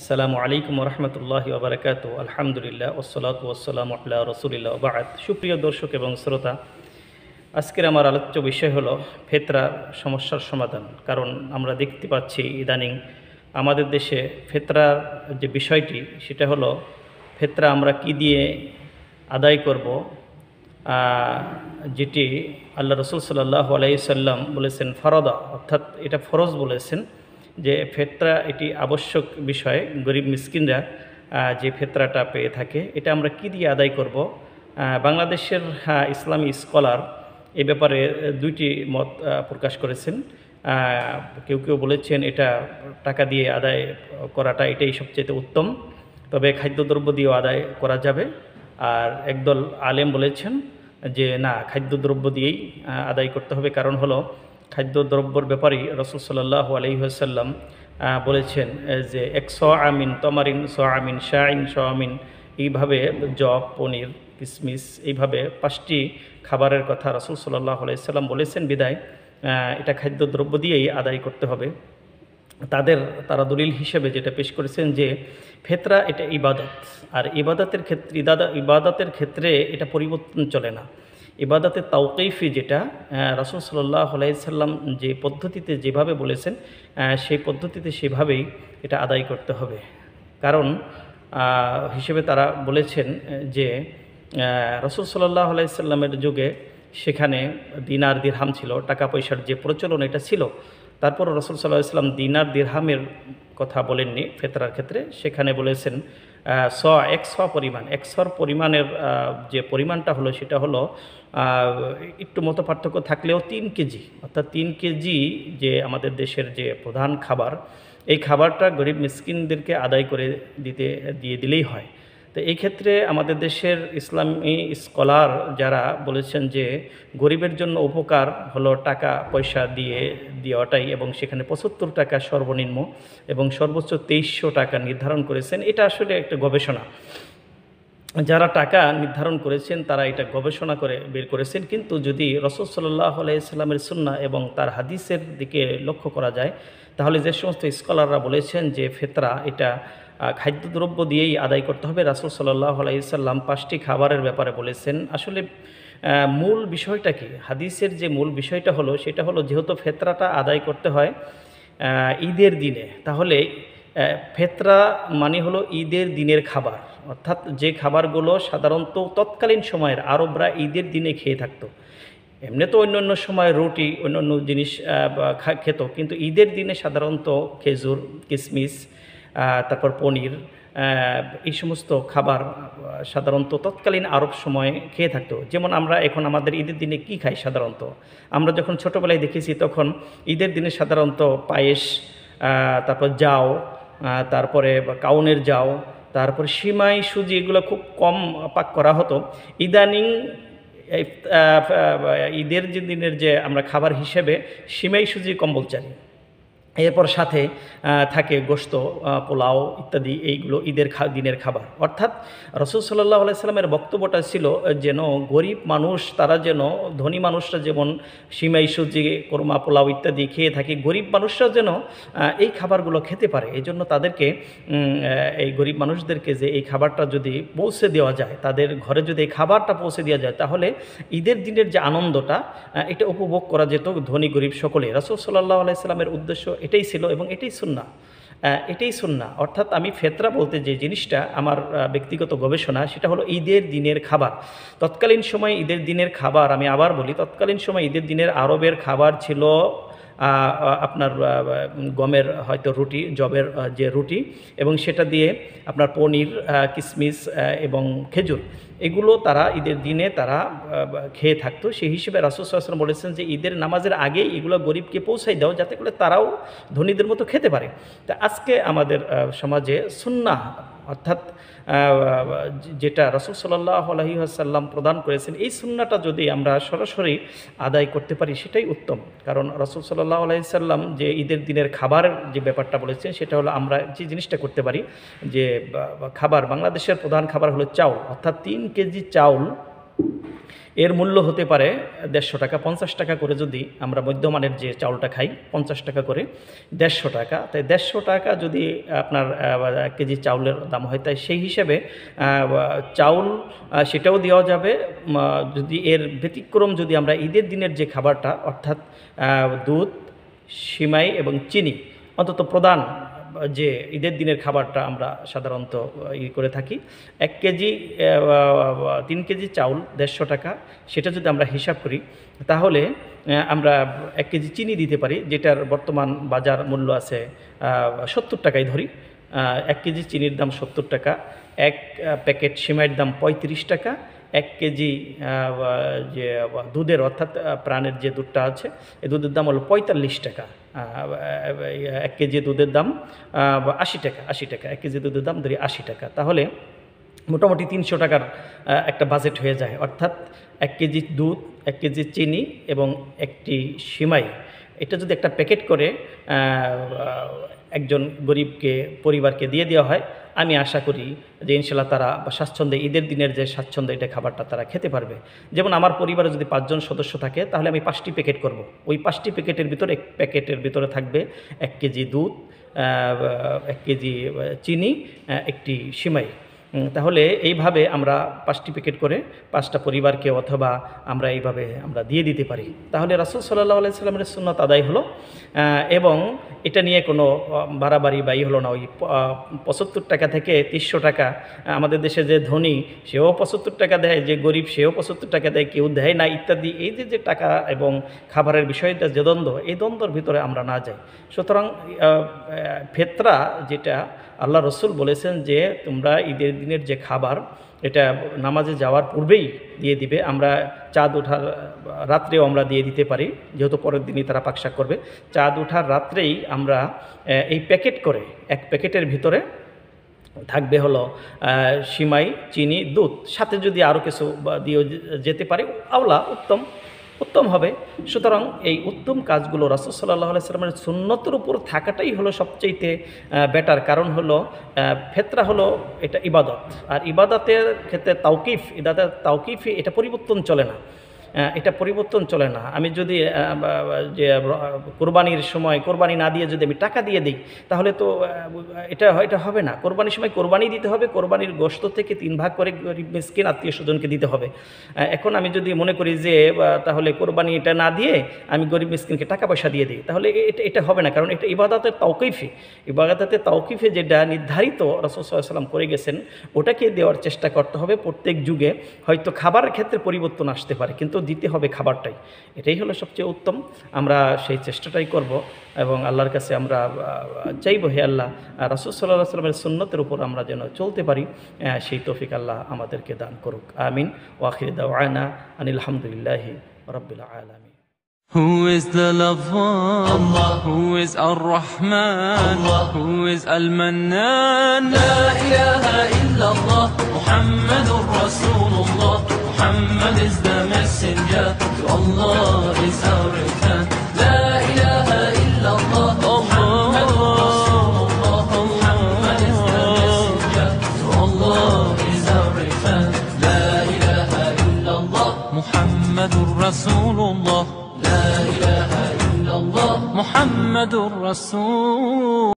আসসালামু আলাইকুম রহমতুল্লাহি ওবরাকাত আলহামদুলিল্লাহ ওসলাত ওসালাম আল্লাহ রসুলিল্লা বাদ সুপ্রিয় দর্শক এবং শ্রোতা আজকের আমার আলোচ্য বিষয় হলো ফেতরা সমস্যার সমাধান কারণ আমরা দেখতে পাচ্ছি ইদানিং আমাদের দেশে ফেতরার যে বিষয়টি সেটা হলো ফেতরা আমরা কি দিয়ে আদায় করব যেটি আল্লাহ রসুল সাল্লাহ আলাইসাল্লাম বলেছেন ফরদা অর্থাৎ এটা ফরজ বলেছেন যে ফেতরা এটি আবশ্যক বিষয় গরিব মিসকিনরা যে ফেতরাটা পেয়ে থাকে এটা আমরা কী দিয়ে আদায় করব বাংলাদেশের ইসলামী স্কলার এ ব্যাপারে দুইটি মত প্রকাশ করেছেন কেউ কেউ বলেছেন এটা টাকা দিয়ে আদায় করাটা এটাই সবচেয়ে উত্তম তবে খাদ্যদ্রব্য দিয়েও আদায় করা যাবে আর একদল আলেম বলেছেন যে না খাদ্যদ্রব্য দিয়েই আদায় করতে হবে কারণ হলো খাদ্য দ্রব্যর ব্যাপারে রসুলসাল্লাহ আলহিহাসাল্লাম বলেছেন যে এক স আমিন তমারিন স আমিন শাহিন স আমিন এইভাবে জব পনির কিসমিস এইভাবে পাঁচটি খাবারের কথা রসুল সাল্লাহ আলাইসাল্লাম বলেছেন বিদায় এটা খাদ্য দ্রব্য দিয়েই আদায় করতে হবে তাদের তারা দলিল হিসেবে যেটা পেশ করেছেন যে ফেতরা এটা ইবাদত আর ইবাদতের ক্ষেত্রে ইবাদতের ক্ষেত্রে এটা পরিবর্তন চলে না ইবাদাতে তাওকেইফি যেটা রাসুল সাল্লাহ আলাইসাল্লাম যে পদ্ধতিতে যেভাবে বলেছেন সেই পদ্ধতিতে সেভাবেই এটা আদায় করতে হবে কারণ হিসেবে তারা বলেছেন যে রসুল সাল্লাহ আলাইসাল্লামের যুগে সেখানে দিনার দিরহাম ছিল টাকা পয়সার যে প্রচলন এটা ছিল তারপর রসুল সাল্লাহ ইসলাম দিনার দিরহামের কথা বলেননি ফেতরার ক্ষেত্রে সেখানে বলেছেন স একশ পরিমাণ একশর পরিমাণের যে পরিমাণটা হলো সেটা হলো একটু মতো পার্থক্য থাকলেও তিন কেজি অর্থাৎ তিন কেজি যে আমাদের দেশের যে প্রধান খাবার এই খাবারটা গরিব মিসকিনদেরকে আদায় করে দিতে দিয়ে দিলেই হয় তো এই ক্ষেত্রে আমাদের দেশের ইসলামী স্কলার যারা বলেছেন যে গরিবের জন্য উপকার হলো টাকা পয়সা দিয়ে দেওয়াটাই এবং সেখানে পঁচাত্তর টাকা সর্বনিম্ন এবং সর্বোচ্চ তেইশশো টাকা নির্ধারণ করেছেন এটা আসলে একটা গবেষণা যারা টাকা নির্ধারণ করেছেন তারা এটা গবেষণা করে বের করেছেন কিন্তু যদি রসদ সাল্লাহ আলাইসাল্লামের সুন্না এবং তার হাদিসের দিকে লক্ষ্য করা যায় তাহলে যে সমস্ত স্কলাররা বলেছেন যে ফেতরা এটা খাদ্যদ্রব্য দিয়েই আদায় করতে হবে রাসুল সাল্লাহ আলাইসাল্লাম পাঁচটি খাবারের ব্যাপারে বলেছেন আসলে মূল বিষয়টা কি হাদিসের যে মূল বিষয়টা হলো সেটা হলো যেহেতু ফেতরাটা আদায় করতে হয় ঈদের দিনে তাহলে ফেতরা মানে হলো ঈদের দিনের খাবার অর্থাৎ যে খাবারগুলো সাধারণত তৎকালীন সময়ের আরবরা ঈদের দিনে খেয়ে থাকতো এমনি তো অন্য অন্য সময় রুটি অন্য অন্য জিনিস খেত কিন্তু ঈদের দিনে সাধারণত খেজুর কিশমিশ তারপর পনির এই সমস্ত খাবার সাধারণত তৎকালীন আরব সময়ে খেয়ে থাকতো যেমন আমরা এখন আমাদের ঈদের দিনে কি খাই সাধারণত আমরা যখন ছোটোবেলায় দেখেছি তখন ঈদের দিনে সাধারণত পায়েস তারপর যাও তারপরে কাউনের যাও তারপর সীমাই সুজি এগুলো খুব কম পাক করা হতো ইদানিং ঈদের যে দিনের যে আমরা খাবার হিসেবে সীমাই সুজি কম্বল চাই এরপর সাথে থাকে গোস্ত পোলাও ইত্যাদি এইগুলো ঈদের খা দিনের খাবার অর্থাৎ রসদ সাল্লাহ আলাইস্লামের বক্তব্যটা ছিল যেন গরিব মানুষ তারা যেন ধনী মানুষরা যেমন সীমাই সুজি কোরমা পোলাও ইত্যাদি খেয়ে থাকে গরিব মানুষরা যেন এই খাবারগুলো খেতে পারে এই জন্য তাদেরকে এই গরিব মানুষদেরকে যে এই খাবারটা যদি পৌঁছে দেওয়া যায় তাদের ঘরে যদি এই খাবারটা পৌঁছে দেওয়া যায় তাহলে ঈদের দিনের যে আনন্দটা এটা উপভোগ করা যেত ধনী গরিব সকলে রসদ সাল্লাহ আলাইস্লামের উদ্দেশ্য এটাই ছিল এবং এটাই সুন্না এটাই সুন্না অর্থাৎ আমি ফেতরা বলতে যে জিনিসটা আমার ব্যক্তিগত গবেষণা সেটা হলো ঈদের দিনের খাবার তৎকালীন সময়ে ঈদের দিনের খাবার আমি আবার বলি তৎকালীন সময়ে ঈদের দিনের আরবের খাবার ছিল আপনার গমের হয়তো রুটি জবের যে রুটি এবং সেটা দিয়ে আপনার পনির কিসমিস এবং খেজুর এগুলো তারা ঈদের দিনে তারা খেয়ে থাকতো সেই হিসেবে রাসুসাল্লাম বলেছেন যে ঈদের নামাজের আগে এগুলো গরিবকে পৌঁছাই দাও যাতে করে তারাও ধনীদের মতো খেতে পারে তা আজকে আমাদের সমাজে সুন্না অর্থাৎ যেটা রসুল সাল্লাহ আসাল্লাম প্রদান করেছেন এই সুন্নাটা যদি আমরা সরাসরি আদায় করতে পারি সেটাই উত্তম কারণ রসুল সাল্লাহ সাল্লাম যে ঈদের দিনের খাবার যে ব্যাপারটা বলেছেন সেটা হলো আমরা যে জিনিসটা করতে পারি যে খাবার বাংলাদেশের প্রধান খাবার হলো চাউল অর্থাৎ তিন কেজি চাউল এর মূল্য হতে পারে দেড়শো টাকা পঞ্চাশ টাকা করে যদি আমরা মধ্যমানের যে চাউলটা খাই পঞ্চাশ টাকা করে দেড়শো টাকা তাই দেড়শো টাকা যদি আপনার কেজি চাউলের দাম হয় তাই সেই হিসেবে চাউল সেটাও দেওয়া যাবে যদি এর ব্যতিক্রম যদি আমরা ঈদের দিনের যে খাবারটা অর্থাৎ দুধ সিমাই এবং চিনি অন্তত প্রদান যে ঈদের দিনের খাবারটা আমরা সাধারণত ই করে থাকি এক কেজি তিন কেজি চাউল দেড়শো টাকা সেটা যদি আমরা হিসাব করি তাহলে আমরা এক কেজি চিনি দিতে পারি যেটার বর্তমান বাজার মূল্য আছে সত্তর টাকায় ধরি এক কেজি চিনির দাম সত্তর টাকা এক প্যাকেট সিমের দাম পঁয়ত্রিশ টাকা এক কেজি যে দুধের অর্থাৎ প্রাণের যে দুধটা আছে এই দুধের দাম হলো পঁয়তাল্লিশ টাকা এক কেজি দুধের দাম আশি টাকা আশি টাকা এক কেজি দুধের দাম ধরি আশি টাকা তাহলে মোটামুটি তিনশো টাকার একটা বাজেট হয়ে যায় অর্থাৎ এক কেজি দুধ এক কেজি চিনি এবং একটি সিমাই এটা যদি একটা প্যাকেট করে একজন গরিবকে পরিবারকে দিয়ে দেওয়া হয় আমি আশা করি যে ইনশাল্লাহ তারা স্বাচ্ছন্দ্যে ঈদের দিনের যে স্বাচ্ছন্দ্য এটা খাবারটা তারা খেতে পারবে যেমন আমার পরিবারে যদি পাঁচজন সদস্য থাকে তাহলে আমি পাঁচটি প্যাকেট করব। ওই পাঁচটি প্যাকেটের ভিতরে এক প্যাকেটের ভিতরে থাকবে এক কেজি দুধ এক কেজি চিনি একটি সিমাই তাহলে এইভাবে আমরা পাঁচটি প্যাকেট করে পাঁচটা পরিবারকে অথবা আমরা এইভাবে আমরা দিয়ে দিতে পারি তাহলে রাসুল সাল্লাহ আলাইসাল্লামের সুন্নত আদায় হলো এবং এটা নিয়ে কোনো বাড়াবাড়ি বাই হলো না ওই পঁচাত্তর টাকা থেকে তিনশো টাকা আমাদের দেশে যে ধনী সেও পঁচাত্তর টাকা দেয় যে গরিব সেও পঁচাত্তর টাকা দেয় কেউ দেয় না ইত্যাদি এই যে যে টাকা এবং খাবারের বিষয়টা যে দ্বন্দ্ব এই দ্বন্দ্বর ভিতরে আমরা না যাই সুতরাং ফেতরা যেটা আল্লাহ রসুল বলেছেন যে তোমরা ঈদের দিনের যে খাবার এটা নামাজে যাওয়ার পূর্বেই দিয়ে দিবে আমরা চাঁদ ওঠার রাত্রেও আমরা দিয়ে দিতে পারি যেহেতু পরের দিনই তারা পাকশাক করবে চাঁদ ওঠার রাত্রেই আমরা এই প্যাকেট করে এক প্যাকেটের ভিতরে থাকবে হলো সিমাই চিনি দুধ সাথে যদি আরও কিছু দিয়েও যেতে পারে আওলা উত্তম উত্তম হবে সুতরাং এই উত্তম কাজগুলো রাসুল সাল্লাহ সাল্লামের সুন্নতের উপর থাকাটাই হলো সবচেয়েতে বেটার কারণ হলো ফেতরা হলো এটা ইবাদত আর ইবাদতের ক্ষেত্রে তাওকিফ ইদাতের তাওকিফে এটা পরিবর্তন চলে না এটা পরিবর্তন চলে না আমি যদি যে কোরবানির সময় কোরবানি না দিয়ে যদি আমি টাকা দিয়ে দিই তাহলে তো এটা এটা হবে না কোরবানির সময় কোরবানি দিতে হবে কোরবানির গোস্ত থেকে তিন ভাগ করে গরিব মিসকিন আত্মীয় স্বজনকে দিতে হবে এখন আমি যদি মনে করি যে তাহলে কোরবানি এটা না দিয়ে আমি গরিব মিসকিনকে টাকা পয়সা দিয়ে দিই তাহলে এটা এটা হবে না কারণ এটা ইবাদাতে তাওকিফে ইবাদাতে তাওকিফে যেটা নির্ধারিত রসদাম করে গেছেন ওটাকে দেওয়ার চেষ্টা করতে হবে প্রত্যেক যুগে হয়তো খাবারের ক্ষেত্রে পরিবর্তন আসতে পারে কিন্তু দিতে হবে খাবারটাই এটাই হলো সবচেয়ে উত্তম আমরা সেই চেষ্টাটাই করব এবং আল্লাহর কাছে আমরা চাইব হে আল্লাহ রাসুল সাল্লাহ সাল্লামের সুন্নতের উপর আমরা যেন চলতে পারি সেই তৌফিক আল্লাহ আমাদেরকে দান করুক আমিন ওয়াখির দাওয়ানা আনিল হামদুলিল্লাহি রবিল Who is the lover? Allah. Who is Ar-Rahman? Allah. Who is Al-Mannan? La ilaha illallah, Muhammadur Rasulullah. محمد is the messenger to Allah is our return محمد رسول الله لا إله إلا الله محمد رسول